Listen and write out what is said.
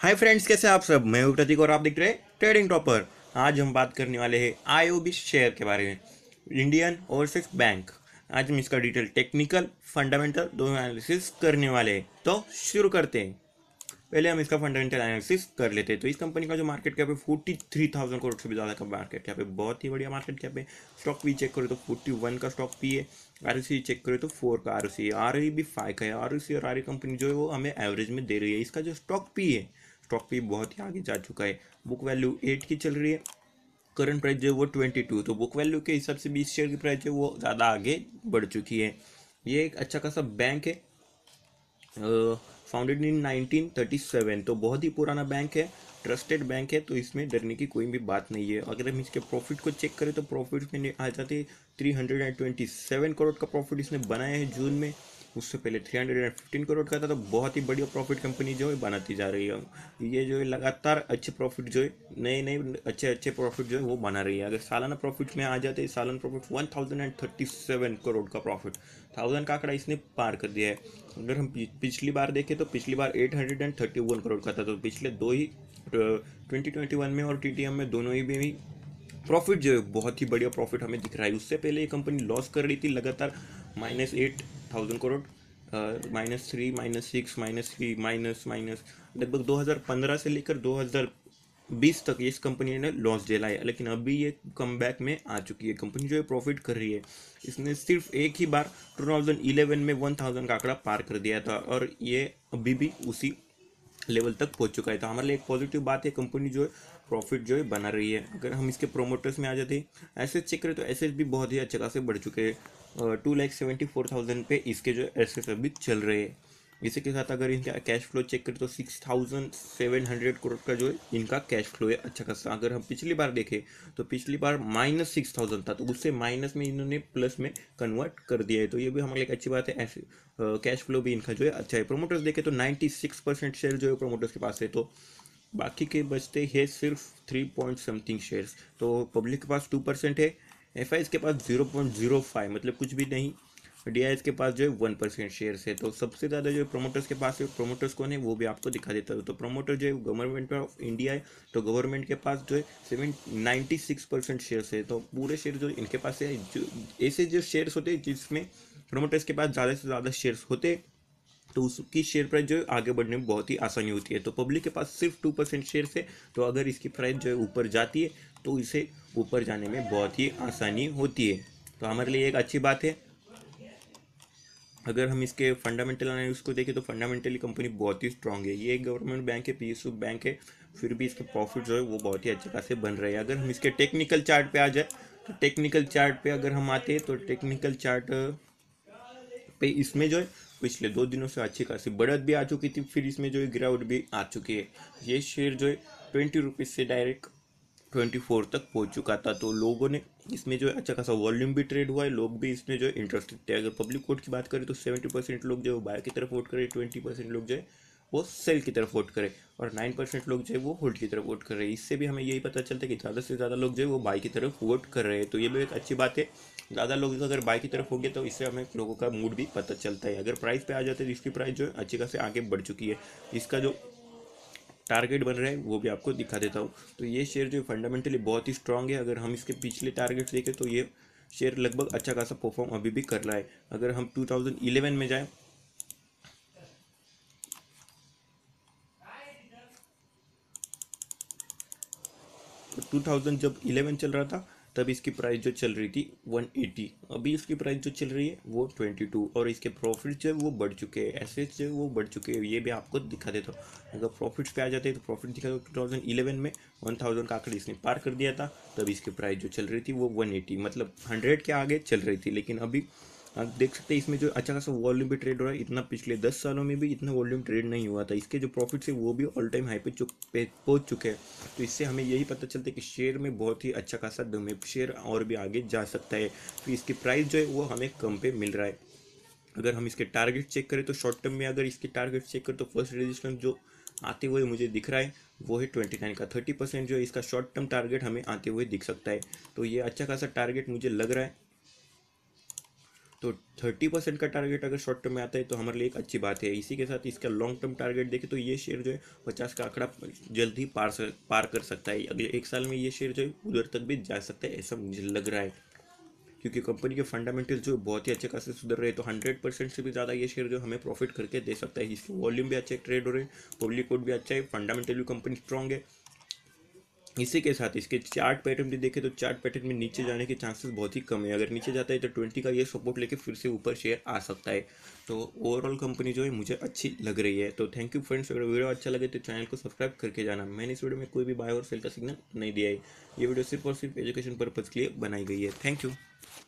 hi friends कैसे आप सब मैं हूं प्रतीक और आप देख रहे हैं ट्रेडिंग टॉपर आज हम बात करने वाले हैं आई शेयर के बारे में इंडियन ओवरसीज बैंक आज हम इसका डिटेल टेक्निकल फंडामेंटल दोनों एनालिसिस करने वाले हैं तो शुरू करते हैं पहले हम इसका फंडामेंटल एनालिसिस कर लेते हैं तो इस कंपनी का जो मार्केट कैप है फोर्टी थ्री थाउजेंड करोड़ से भी ज़्यादा का मार्केट कैप है बहुत ही बढ़िया मार्केट कैप है स्टॉक भी चेक करो तो फोर्टी वन का स्टॉक पी है आर चेक करो तो फोर का R O C R O भी फाइव का है आर ओ सी और आर ई कंपनी जो है वो हमें एवरेज में दे रही है इसका जो स्टॉक पी है स्टॉक भी बहुत ही आगे जा चुका है बुक वैल्यू एट की चल रही है करंट प्राइस जो है वो ट्वेंटी टू तो बुक वैल्यू के हिसाब से भी इस शेयर की प्राइस जो है वो ज़्यादा आगे बढ़ चुकी है ये एक अच्छा खासा बैंक है फाउंडेड इन 1937 तो बहुत ही पुराना बैंक है ट्रस्टेड बैंक है तो इसमें डरने की कोई भी बात नहीं है अगर हम इसके प्रॉफिट को चेक करें तो प्रॉफिट में आ जाते three hundred and twenty seven crore का प्रॉफिट इसने बनाया है जून में उससे पहले three hundred and fifteen crore का था तो बहुत ही बढ़िया प्रॉफिट कंपनी जो है बनाती जा रही है ये जो है लगातार अच्छे प्रॉफिट जो है नए नए अच्छे अच्छे प्रॉफिट जो है वो बना रही है अगर सालाना प्रॉफिट में आ जाते सालाना profit one thousand and thirty seven crore का प्रॉफिट थाउजेंड का आंकड़ा इसने पार कर दिया है अगर हम पिछली बार देखें तो पिछली बार eight hundred and thirty one crore का था तो पिछले दो ही ट्वेंटी ट्वेंटी वन में और टी टी एम में दोनों ही भी प्रॉफिट जो है बहुत ही बढ़िया प्रॉफिट हमें दिख रहा है उससे पहले ये कंपनी लॉस कर रही थी लगातार minus eight thousand crore minus three minus six minus three minus minus लगभग 2015 से लेकर 2020 तक इस कंपनी ने लॉस झेला है लेकिन अभी ये कम बैक में आ चुकी है कंपनी जो है प्रॉफिट कर रही है इसने सिर्फ एक ही बार 2011 में 1000 का आंकड़ा पार कर दिया था और ये अभी भी उसी लेवल तक पहुंच चुका है तो हमारे लिए एक पॉजिटिव बात है कंपनी जो है प्रॉफिट जो है बना रही है अगर हम इसके प्रोमोटर्स में आ जाते हैं ऐसे चेक करें तो ऐसे भी बहुत ही अच्छे खासे बढ़ चुके हैं two lakh seventy four thousand पे इसके जो एसेस अभी चल रहे हैं इसी के साथ अगर इनका कैश फ्लो चेक करें तो six thousand seven hundred crore का जो है इनका कैश फ्लो है अच्छा खासा अगर हम पिछली बार देखें तो पिछली बार माइनस सिक्स थाउजेंड था तो उससे माइनस में इन्होंने प्लस में कन्वर्ट कर दिया है तो ये भी हमारे लिए अच्छी बात है ऐसे कैश फ्लो भी इनका जो है अच्छा है प्रोमोटर्स देखें तो नाइन्टी सिक्स परसेंट शेयर जो है प्रोमोटर्स के पास है तो बाकी के बचते हैं सिर्फ थ्री पॉइंट समथिंग शेयर्स तो पब्लिक के पास टू परसेंट है एफ के पास जीरो पॉइंट जीरो फाइव मतलब कुछ भी नहीं डी आई के पास जो है वन परसेंट शेयर्स है तो सबसे ज़्यादा जो है प्रोमोटर्स के पास है प्रोमोटर्स कौन है वो भी आपको दिखा देता तो है तो प्रोमोटर जो है गवर्नमेंट ऑफ इंडिया है तो गवर्नमेंट के पास जो है seven ninety six percent shares है तो पूरे शेयर जो इनके पास है जो ऐसे जो शेयर्स होते हैं जिसमें प्रोमोटर्स के पास ज़्यादा से ज़्यादा शेयर्स होते हैं तो उसकी शेयर प्राइस जो है आगे बढ़ने में बहुत ही आसानी होती है तो पब्लिक के पास सिर्फ टू परसेंट शेयर है तो अगर इसकी प्राइस जो है ऊपर जाती है तो इसे ऊपर जाने में बहुत ही आसानी होती है तो हमारे लिए एक अच्छी बात है अगर हम इसके फंडामेंटल एनालिस को देखें तो फंडामेंटली कंपनी बहुत ही स्ट्रांग है ये एक गवर्नमेंट बैंक है पी बैंक है फिर भी इसके प्रॉफिट जो है वो बहुत ही अच्छे खासे बन रहे हैं अगर हम इसके टेक्निकल चार्ट पे आ जाए तो टेक्निकल चार्ट पे अगर हम आते हैं तो टेक्निकल चार्ट पे इसमें जो है पिछले दो दिनों से अच्छी खासी बढ़त भी आ चुकी थी फिर इसमें जो है गिरावट भी आ चुकी है ये शेयर जो है ट्वेंटी रुपीज़ से डायरेक्ट ट्वेंटी फोर तक पहुंच चुका था तो लोगों ने इसमें जो है अच्छा खासा वॉल्यूम भी ट्रेड हुआ है लोग भी इसमें जो है इंटरेस्टेड थे अगर पब्लिक वोट की बात करें तो सेवेंटी परसेंट लोग जो है बाहर की तरफ वोट करें ट्वेंटी परसेंट लोग जो है वो सेल की तरफ वोट करें और नाइन परसेंट लोग जो है वो होल्ड की तरफ वोट कर रहे हैं इससे भी हमें यही पता चलता है कि ज़्यादा से ज़्यादा लोग जो है वो बाई की तरफ वोट कर रहे हैं तो ये भी एक अच्छी बात है ज़्यादा लोग अगर बाई की तरफ हो गए तो इससे हमें लोगों का मूड भी पता चलता है अगर प्राइस पर आ जाते तो इसकी प्राइस जो है अच्छी खासी आगे बढ़ चुकी है इसका जो टारगेट बन रहा है वो भी आपको दिखा देता हूँ तो ये शेयर जो है फंडामेंटली बहुत ही स्ट्रांग है अगर हम इसके पिछले टारगेट्स देखें तो ये शेयर लगभग अच्छा खासा परफॉर्म अभी भी कर रहा है अगर हम 2011 में जाएँ 2000 जब 11 चल रहा था तब इसकी प्राइस जो चल रही थी 180 अभी इसकी प्राइस जो चल रही है वो 22 और इसके प्रॉफिट जो है वो बढ़ चुके हैं एसेट्स जो है वो बढ़ चुके हैं ये भी आपको दिखा देता हूँ अगर प्रॉफिट्स पे आ जाते हैं तो प्रॉफिट दिखा दो 2011 में 1000 का आकर इसने पार कर दिया था तब इसकी प्राइस जो चल रही थी वो वन मतलब हंड्रेड के आगे चल रही थी लेकिन अभी आप देख सकते हैं इसमें जो अच्छा खासा वॉल्यूम भी ट्रेड हो रहा है इतना पिछले दस सालों में भी इतना वॉल्यूम ट्रेड नहीं हुआ था इसके जो प्रॉफिट है वो भी ऑल टाइम हाई पे पहुँच चुके हैं तो इससे हमें यही पता चलता है कि शेयर में बहुत ही अच्छा खासा दमे शेयर और भी आगे जा सकता है तो इसकी प्राइस जो है वो हमें कम पे मिल रहा है अगर हम इसके टारगेट चेक करें तो शॉर्ट टर्म में अगर इसके टारगेट चेक करें तो फर्स्ट रेजिस्टेंस जो आते हुए मुझे दिख रहा है वो है ट्वेंटी नाइन का थर्टी परसेंट जो है इसका शॉर्ट टर्म टारगेट हमें आते हुए दिख सकता है तो ये अच्छा खासा टारगेट मुझे लग रहा है तो थर्टी परसेंट का टारगेट अगर शॉर्ट टर्म में आता है तो हमारे लिए एक अच्छी बात है इसी के साथ इसका लॉन्ग टर्म टारगेट देखें तो ये शेयर जो है पचास का आंकड़ा जल्द ही पार सक, पार कर सकता है अगले एक साल में ये शेयर जो है उधर तक भी जा सकता है ऐसा मुझे लग रहा है क्योंकि कंपनी के फंडामेंटल जो बहुत ही अच्छे खासे सुधर रहे तो हंड्रेड परसेंट से भी ज़्यादा ये शेयर जो हमें प्रॉफिट करके दे सकता है इसकी वॉल्यूम भी अच्छे ट्रेड हो रहे हैं पब्लिक कोड भी अच्छा है फंडामेंटल भी कंपनी स्ट्रॉन्ग है इसी के साथ इसके चार्ट पैटर्न भी देखें तो चार्ट पैटर्न में नीचे जाने के चांसेस बहुत ही कम है अगर नीचे जाता है तो ट्वेंटी का ये सपोर्ट लेके फिर से ऊपर शेयर आ सकता है तो ओवरऑल कंपनी जो है मुझे अच्छी लग रही है तो थैंक यू फ्रेंड्स अगर वीडियो अच्छा लगे तो चैनल को सब्सक्राइब करके जाना मैंने इस वीडियो में कोई भी बाय और सेल का सिग्नल नहीं दिया है ये वीडियो सिर्फ और सिर्फ एजुकेशन पर्पज़ के लिए बनाई गई है थैंक यू